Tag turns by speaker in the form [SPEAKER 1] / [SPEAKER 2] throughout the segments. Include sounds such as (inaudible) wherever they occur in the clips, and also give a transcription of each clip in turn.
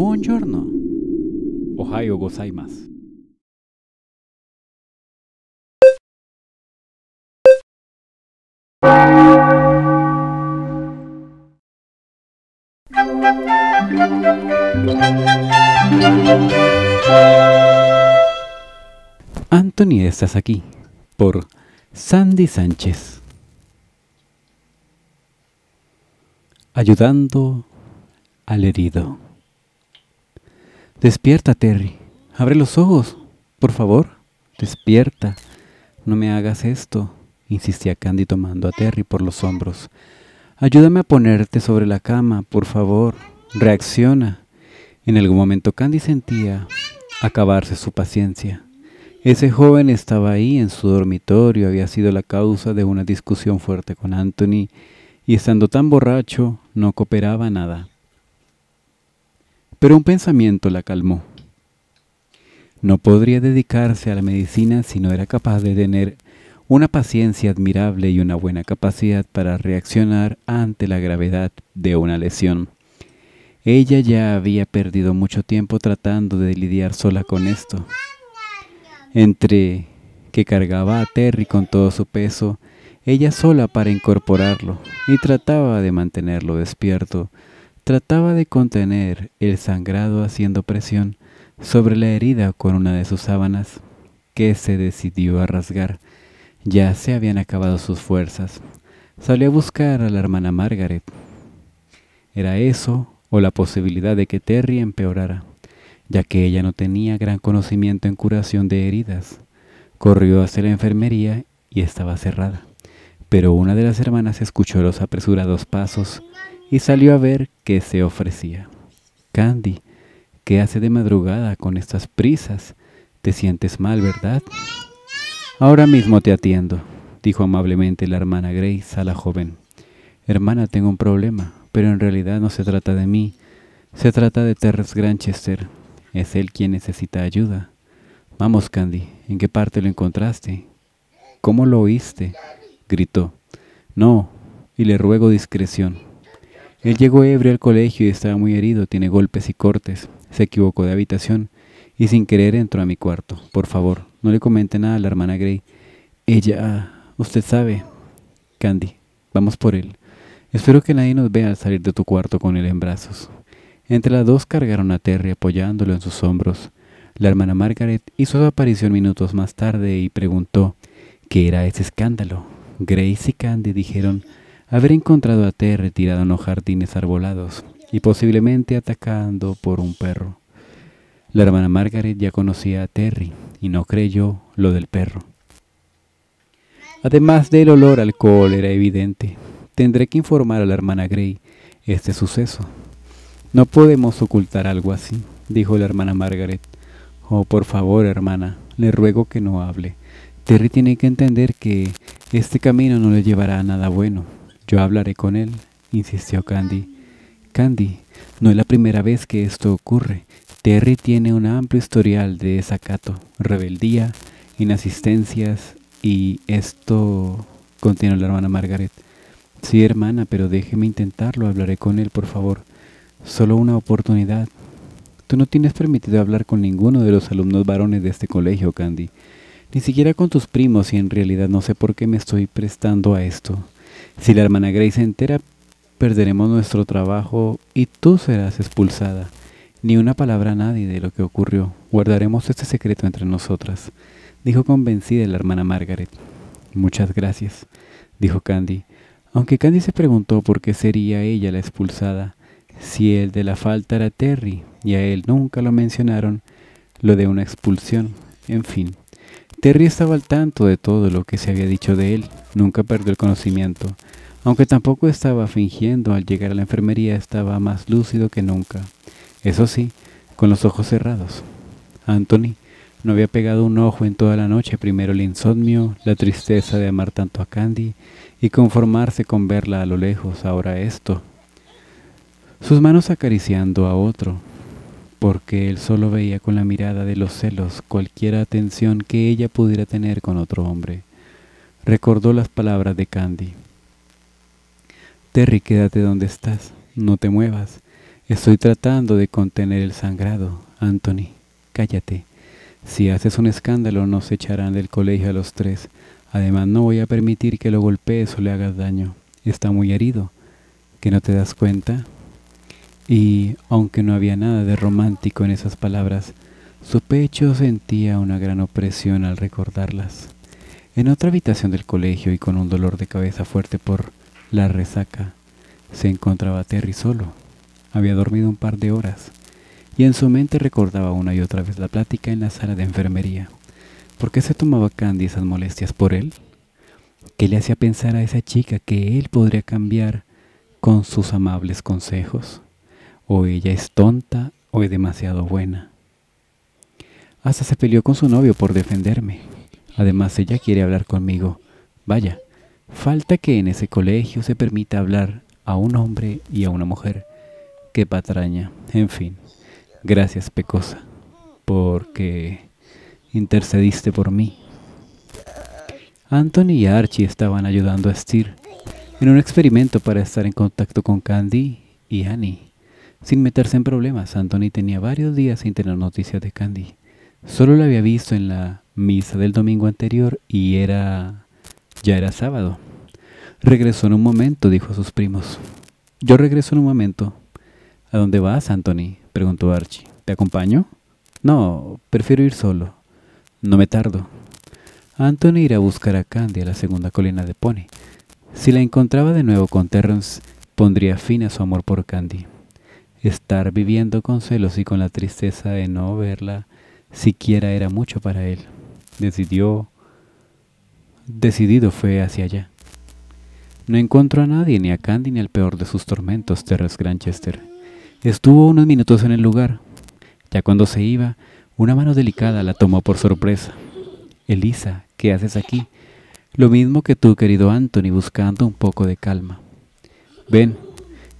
[SPEAKER 1] Buongiorno. Ohio gozaimasu. Anthony, estás aquí por Sandy Sánchez. Ayudando al herido. Despierta, Terry. Abre los ojos, por favor. Despierta. No me hagas esto, insistía Candy tomando a Terry por los hombros. Ayúdame a ponerte sobre la cama, por favor. Reacciona. En algún momento Candy sentía acabarse su paciencia. Ese joven estaba ahí en su dormitorio, había sido la causa de una discusión fuerte con Anthony, y estando tan borracho, no cooperaba nada pero un pensamiento la calmó. No podría dedicarse a la medicina si no era capaz de tener una paciencia admirable y una buena capacidad para reaccionar ante la gravedad de una lesión. Ella ya había perdido mucho tiempo tratando de lidiar sola con esto. Entre que cargaba a Terry con todo su peso, ella sola para incorporarlo, y trataba de mantenerlo despierto Trataba de contener el sangrado haciendo presión sobre la herida con una de sus sábanas, que se decidió a rasgar. Ya se habían acabado sus fuerzas. Salió a buscar a la hermana Margaret. Era eso o la posibilidad de que Terry empeorara, ya que ella no tenía gran conocimiento en curación de heridas. Corrió hacia la enfermería y estaba cerrada, pero una de las hermanas escuchó los apresurados pasos y salió a ver qué se ofrecía. Candy, ¿qué hace de madrugada con estas prisas? Te sientes mal, ¿verdad? Ahora mismo te atiendo, dijo amablemente la hermana Grace a la joven. Hermana, tengo un problema, pero en realidad no se trata de mí, se trata de Terrence Granchester. Es él quien necesita ayuda. Vamos, Candy, ¿en qué parte lo encontraste? ¿Cómo lo oíste? gritó. No, y le ruego discreción. Él llegó ebrio al colegio y estaba muy herido, tiene golpes y cortes. Se equivocó de habitación y sin querer entró a mi cuarto. Por favor, no le comente nada a la hermana Gray. Ella, ah, usted sabe. Candy, vamos por él. Espero que nadie nos vea al salir de tu cuarto con él en brazos. Entre las dos cargaron a Terry apoyándolo en sus hombros. La hermana Margaret hizo su aparición minutos más tarde y preguntó qué era ese escándalo. Grace y Candy dijeron haber encontrado a Terry tirado en los jardines arbolados y posiblemente atacando por un perro. La hermana Margaret ya conocía a Terry y no creyó lo del perro. Además del olor al alcohol era evidente. Tendré que informar a la hermana Gray este suceso. No podemos ocultar algo así, dijo la hermana Margaret. Oh, por favor, hermana, le ruego que no hable. Terry tiene que entender que este camino no le llevará a nada bueno. Yo hablaré con él, insistió Candy. Candy, no es la primera vez que esto ocurre. Terry tiene un amplio historial de desacato, rebeldía, inasistencias y esto... continuó la hermana Margaret. Sí, hermana, pero déjeme intentarlo, hablaré con él, por favor. Solo una oportunidad. Tú no tienes permitido hablar con ninguno de los alumnos varones de este colegio, Candy. Ni siquiera con tus primos y en realidad no sé por qué me estoy prestando a esto. Si la hermana Grace se entera, perderemos nuestro trabajo y tú serás expulsada. Ni una palabra a nadie de lo que ocurrió. Guardaremos este secreto entre nosotras, dijo convencida la hermana Margaret. Muchas gracias, dijo Candy. Aunque Candy se preguntó por qué sería ella la expulsada, si el de la falta era Terry y a él nunca lo mencionaron, lo de una expulsión, en fin. Terry estaba al tanto de todo lo que se había dicho de él, nunca perdió el conocimiento. Aunque tampoco estaba fingiendo, al llegar a la enfermería estaba más lúcido que nunca. Eso sí, con los ojos cerrados. Anthony no había pegado un ojo en toda la noche, primero el insomnio, la tristeza de amar tanto a Candy y conformarse con verla a lo lejos, ahora esto. Sus manos acariciando a otro, porque él solo veía con la mirada de los celos cualquier atención que ella pudiera tener con otro hombre. Recordó las palabras de Candy. Terry, quédate donde estás, no te muevas. Estoy tratando de contener el sangrado. Anthony, cállate. Si haces un escándalo nos echarán del colegio a los tres. Además no voy a permitir que lo golpees o le hagas daño. Está muy herido. ¿Que no te das cuenta? y, aunque no había nada de romántico en esas palabras, su pecho sentía una gran opresión al recordarlas. En otra habitación del colegio y con un dolor de cabeza fuerte por la resaca, se encontraba Terry solo. Había dormido un par de horas y en su mente recordaba una y otra vez la plática en la sala de enfermería. ¿Por qué se tomaba Candy esas molestias por él? ¿Qué le hacía pensar a esa chica que él podría cambiar con sus amables consejos? O ella es tonta o es demasiado buena. Hasta se peleó con su novio por defenderme. Además, ella quiere hablar conmigo. Vaya, falta que en ese colegio se permita hablar a un hombre y a una mujer. Qué patraña. En fin, gracias Pecosa, porque intercediste por mí. Anthony y Archie estaban ayudando a Steer en un experimento para estar en contacto con Candy y Annie sin meterse en problemas. Anthony tenía varios días sin tener noticias de Candy. Solo la había visto en la misa del domingo anterior y era ya era sábado. Regresó en un momento, dijo a sus primos. Yo regreso en un momento. ¿A dónde vas, Anthony? preguntó Archie. ¿Te acompaño? No, prefiero ir solo. No me tardo. Anthony irá a buscar a Candy a la segunda colina de Pony. Si la encontraba de nuevo con Terrence, pondría fin a su amor por Candy. Estar viviendo con celos y con la tristeza de no verla siquiera era mucho para él. Decidió, decidido fue hacia allá. No encontró a nadie, ni a Candy, ni al peor de sus tormentos, Terrence Granchester. Estuvo unos minutos en el lugar. Ya cuando se iba, una mano delicada la tomó por sorpresa. Elisa, ¿qué haces aquí? Lo mismo que tú, querido Anthony, buscando un poco de calma. Ven,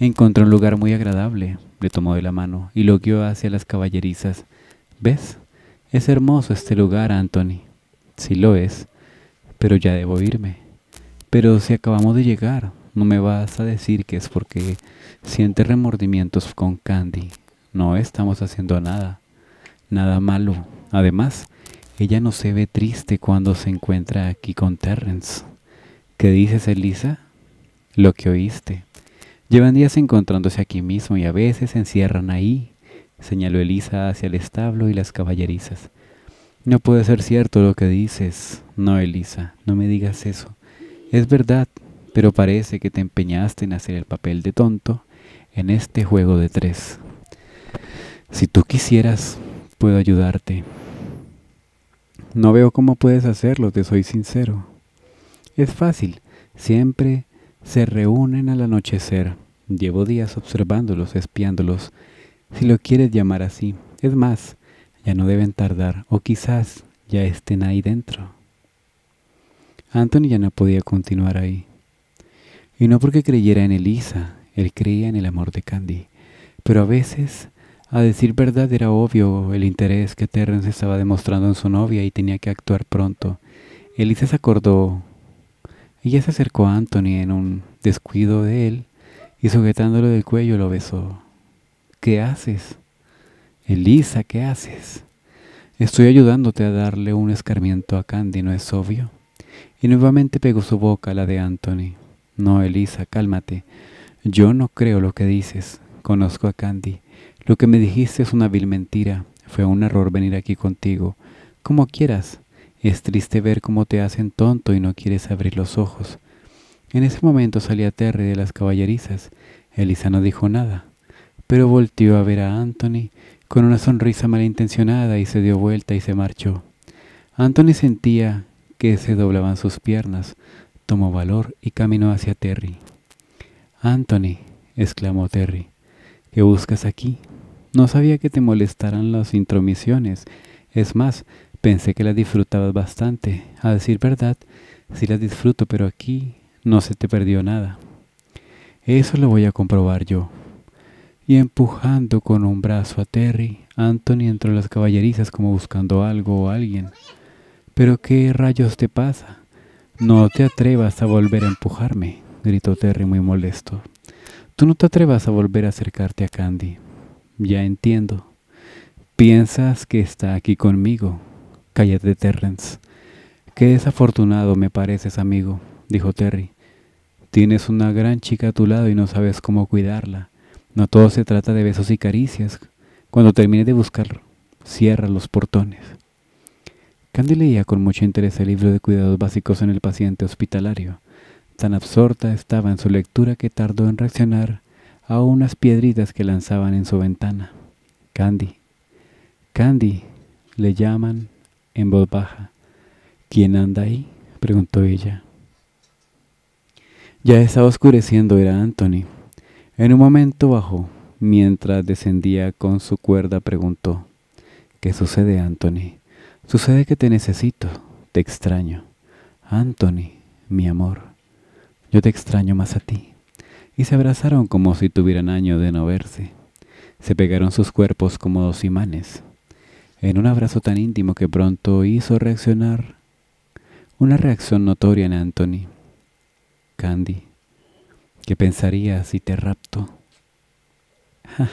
[SPEAKER 1] encontré un lugar muy agradable le tomó de la mano y lo guió hacia las caballerizas. ¿Ves? Es hermoso este lugar, Anthony. Sí lo es, pero ya debo irme. Pero si acabamos de llegar, no me vas a decir que es porque siente remordimientos con Candy. No estamos haciendo nada, nada malo. Además, ella no se ve triste cuando se encuentra aquí con Terrence. ¿Qué dices, Elisa? Lo que oíste. Llevan días encontrándose aquí mismo y a veces se encierran ahí, señaló Elisa hacia el establo y las caballerizas. No puede ser cierto lo que dices. No, Elisa, no me digas eso. Es verdad, pero parece que te empeñaste en hacer el papel de tonto en este juego de tres. Si tú quisieras, puedo ayudarte. No veo cómo puedes hacerlo, te soy sincero. Es fácil, siempre se reúnen al anochecer. Llevo días observándolos, espiándolos, si lo quieres llamar así. Es más, ya no deben tardar, o quizás ya estén ahí dentro. Anthony ya no podía continuar ahí. Y no porque creyera en Elisa, él creía en el amor de Candy. Pero a veces, a decir verdad, era obvio el interés que Terrence estaba demostrando en su novia y tenía que actuar pronto. Elisa se acordó ella se acercó a Anthony en un descuido de él y sujetándolo del cuello lo besó. ¿Qué haces? Elisa, ¿qué haces? Estoy ayudándote a darle un escarmiento a Candy, ¿no es obvio? Y nuevamente pegó su boca a la de Anthony. No, Elisa, cálmate. Yo no creo lo que dices. Conozco a Candy. Lo que me dijiste es una vil mentira. Fue un error venir aquí contigo. Como quieras. Es triste ver cómo te hacen tonto y no quieres abrir los ojos. En ese momento salía Terry de las caballerizas. Elisa no dijo nada, pero volteó a ver a Anthony con una sonrisa malintencionada y se dio vuelta y se marchó. Anthony sentía que se doblaban sus piernas, tomó valor y caminó hacia Terry. Anthony, exclamó Terry, ¿qué buscas aquí? No sabía que te molestaran las intromisiones. Es más, Pensé que la disfrutabas bastante. A decir verdad, sí la disfruto, pero aquí no se te perdió nada. Eso lo voy a comprobar yo. Y empujando con un brazo a Terry, Anthony entró en las caballerizas como buscando algo o alguien. ¿Pero qué rayos te pasa? No te atrevas a volver a empujarme, gritó Terry muy molesto. Tú no te atrevas a volver a acercarte a Candy. Ya entiendo. Piensas que está aquí conmigo, de Terrence. Qué desafortunado me pareces, amigo, dijo Terry. Tienes una gran chica a tu lado y no sabes cómo cuidarla. No todo se trata de besos y caricias. Cuando termine de buscar, cierra los portones. Candy leía con mucho interés el libro de cuidados básicos en el paciente hospitalario. Tan absorta estaba en su lectura que tardó en reaccionar a unas piedritas que lanzaban en su ventana. Candy. Candy. Le llaman en voz baja. ¿Quién anda ahí? preguntó ella. Ya estaba oscureciendo, era Anthony. En un momento bajó. Mientras descendía con su cuerda preguntó, ¿Qué sucede, Anthony? Sucede que te necesito, te extraño. Anthony, mi amor, yo te extraño más a ti. Y se abrazaron como si tuvieran año de no verse. Se pegaron sus cuerpos como dos imanes en un abrazo tan íntimo que pronto hizo reaccionar una reacción notoria en Anthony. Candy, ¿qué pensarías si te rapto? (laughs)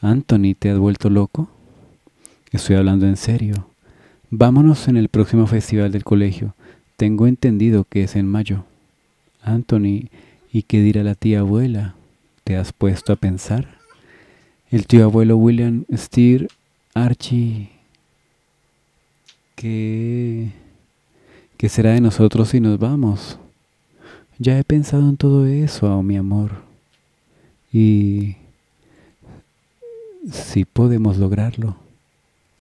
[SPEAKER 1] Anthony, ¿te has vuelto loco? Estoy hablando en serio. Vámonos en el próximo festival del colegio. Tengo entendido que es en mayo. Anthony, ¿y qué dirá la tía abuela? ¿Te has puesto a pensar? El tío abuelo William Steer Archie, ¿qué, será de nosotros si nos vamos? Ya he pensado en todo eso, oh, mi amor. Y si podemos lograrlo.